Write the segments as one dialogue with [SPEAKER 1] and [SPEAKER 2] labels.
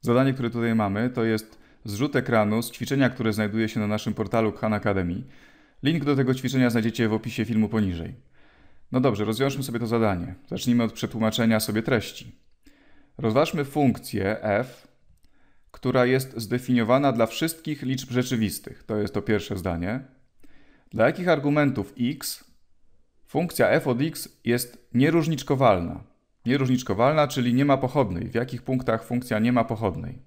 [SPEAKER 1] Zadanie, które tutaj mamy, to jest zrzut ekranu z ćwiczenia, które znajduje się na naszym portalu Khan Academy. Link do tego ćwiczenia znajdziecie w opisie filmu poniżej. No dobrze, rozwiążmy sobie to zadanie. Zacznijmy od przetłumaczenia sobie treści. Rozważmy funkcję f, która jest zdefiniowana dla wszystkich liczb rzeczywistych. To jest to pierwsze zdanie. Dla jakich argumentów x funkcja f od x jest nieróżniczkowalna? Nieróżniczkowalna, czyli nie ma pochodnej. W jakich punktach funkcja nie ma pochodnej?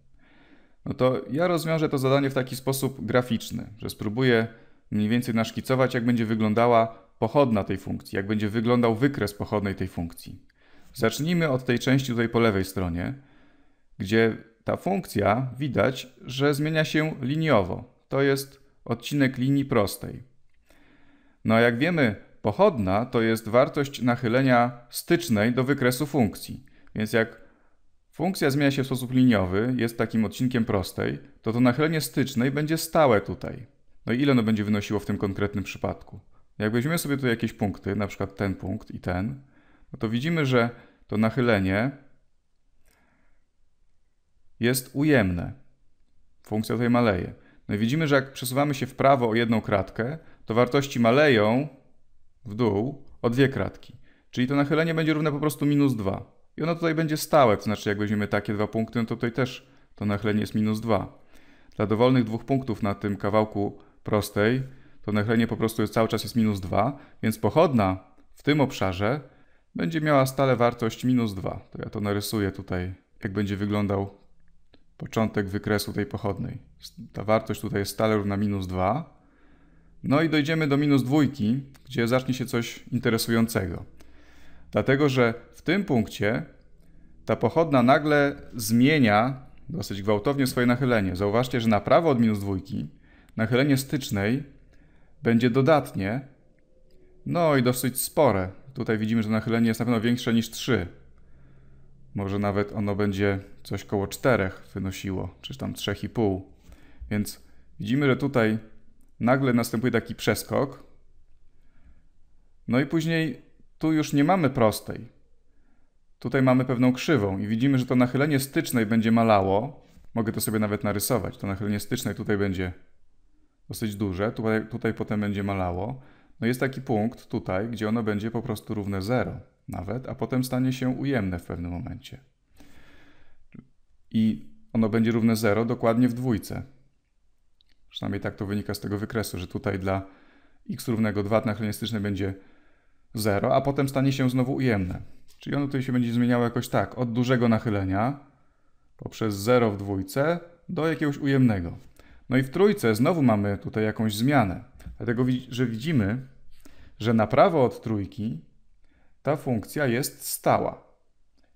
[SPEAKER 1] No to ja rozwiążę to zadanie w taki sposób graficzny, że spróbuję mniej więcej naszkicować, jak będzie wyglądała pochodna tej funkcji, jak będzie wyglądał wykres pochodnej tej funkcji. Zacznijmy od tej części tutaj po lewej stronie, gdzie ta funkcja widać, że zmienia się liniowo. To jest odcinek linii prostej. No a jak wiemy, Pochodna to jest wartość nachylenia stycznej do wykresu funkcji. Więc jak funkcja zmienia się w sposób liniowy, jest takim odcinkiem prostej, to to nachylenie stycznej będzie stałe tutaj. No i ile ono będzie wynosiło w tym konkretnym przypadku? Jak weźmiemy sobie tu jakieś punkty, na przykład ten punkt i ten, no to widzimy, że to nachylenie jest ujemne. Funkcja tutaj maleje. No i widzimy, że jak przesuwamy się w prawo o jedną kratkę, to wartości maleją w dół o dwie kratki. Czyli to nachylenie będzie równe po prostu minus 2. I ono tutaj będzie stałe, to znaczy jak weźmiemy takie dwa punkty, no to tutaj też to nachylenie jest minus 2. Dla dowolnych dwóch punktów na tym kawałku prostej, to nachylenie po prostu jest, cały czas jest minus 2, więc pochodna w tym obszarze będzie miała stale wartość minus 2. To ja to narysuję tutaj, jak będzie wyglądał początek wykresu tej pochodnej. Ta wartość tutaj jest stale równa minus 2. No i dojdziemy do minus dwójki, gdzie zacznie się coś interesującego. Dlatego, że w tym punkcie ta pochodna nagle zmienia dosyć gwałtownie swoje nachylenie. Zauważcie, że na prawo od minus dwójki nachylenie stycznej będzie dodatnie, no i dosyć spore. Tutaj widzimy, że nachylenie jest na pewno większe niż 3. Może nawet ono będzie coś koło 4 wynosiło, czy tam 3,5. Więc widzimy, że tutaj nagle następuje taki przeskok. No i później tu już nie mamy prostej. Tutaj mamy pewną krzywą i widzimy, że to nachylenie stycznej będzie malało. Mogę to sobie nawet narysować. To nachylenie stycznej tutaj będzie dosyć duże, tutaj, tutaj potem będzie malało. No jest taki punkt tutaj, gdzie ono będzie po prostu równe 0 nawet, a potem stanie się ujemne w pewnym momencie. I ono będzie równe 0 dokładnie w dwójce. Przynajmniej tak to wynika z tego wykresu, że tutaj dla x równego 2 anachronistycznie będzie 0, a potem stanie się znowu ujemne. Czyli ono tutaj się będzie zmieniało jakoś tak, od dużego nachylenia poprzez 0 w dwójce do jakiegoś ujemnego. No i w trójce znowu mamy tutaj jakąś zmianę. Dlatego, że widzimy, że na prawo od trójki ta funkcja jest stała.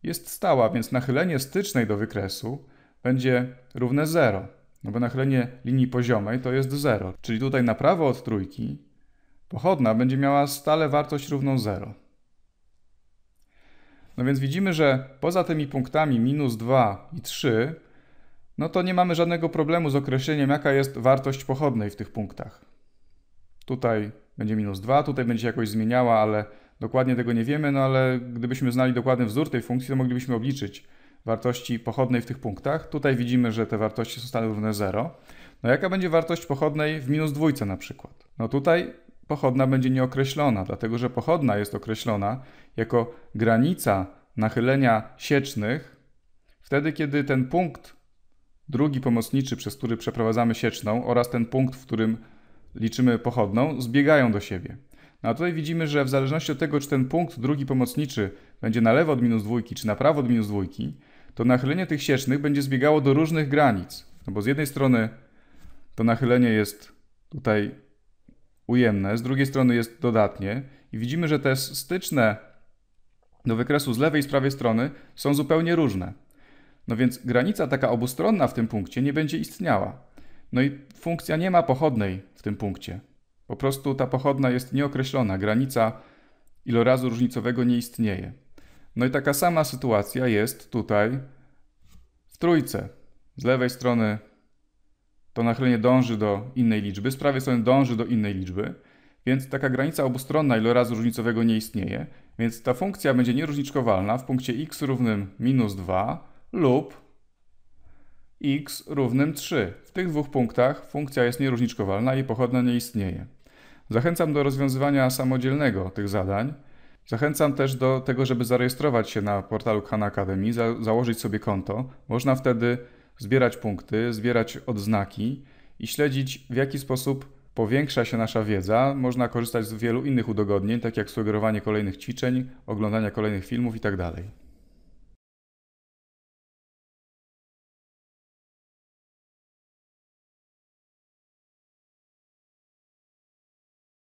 [SPEAKER 1] Jest stała, więc nachylenie stycznej do wykresu będzie równe 0. No bo nachylenie linii poziomej to jest 0, czyli tutaj na prawo od trójki pochodna będzie miała stale wartość równą 0. No więc widzimy, że poza tymi punktami minus 2 i 3, no to nie mamy żadnego problemu z określeniem, jaka jest wartość pochodnej w tych punktach. Tutaj będzie minus 2, tutaj będzie się jakoś zmieniała, ale dokładnie tego nie wiemy, no ale gdybyśmy znali dokładny wzór tej funkcji, to moglibyśmy obliczyć, wartości pochodnej w tych punktach. Tutaj widzimy, że te wartości zostaną równe 0. No jaka będzie wartość pochodnej w minus dwójce na przykład? No tutaj pochodna będzie nieokreślona, dlatego że pochodna jest określona jako granica nachylenia siecznych wtedy, kiedy ten punkt drugi pomocniczy, przez który przeprowadzamy sieczną oraz ten punkt, w którym liczymy pochodną, zbiegają do siebie. No a tutaj widzimy, że w zależności od tego, czy ten punkt drugi pomocniczy będzie na lewo od minus dwójki, czy na prawo od minus dwójki, to nachylenie tych siecznych będzie zbiegało do różnych granic. No bo z jednej strony to nachylenie jest tutaj ujemne, z drugiej strony jest dodatnie i widzimy, że te styczne do wykresu z lewej i z prawej strony są zupełnie różne. No więc granica taka obustronna w tym punkcie nie będzie istniała. No i funkcja nie ma pochodnej w tym punkcie. Po prostu ta pochodna jest nieokreślona, granica ilorazu różnicowego nie istnieje. No i taka sama sytuacja jest tutaj w trójce. Z lewej strony to nachylenie dąży do innej liczby, z prawej strony dąży do innej liczby, więc taka granica obustronna ilorazu różnicowego nie istnieje, więc ta funkcja będzie nieróżniczkowalna w punkcie x równym minus 2 lub x równym 3. W tych dwóch punktach funkcja jest nieróżniczkowalna i pochodna nie istnieje. Zachęcam do rozwiązywania samodzielnego tych zadań. Zachęcam też do tego, żeby zarejestrować się na portalu Khan Academy, za założyć sobie konto. Można wtedy zbierać punkty, zbierać odznaki i śledzić, w jaki sposób powiększa się nasza wiedza. Można korzystać z wielu innych udogodnień, tak jak sugerowanie kolejnych ćwiczeń, oglądania kolejnych filmów itd. Tak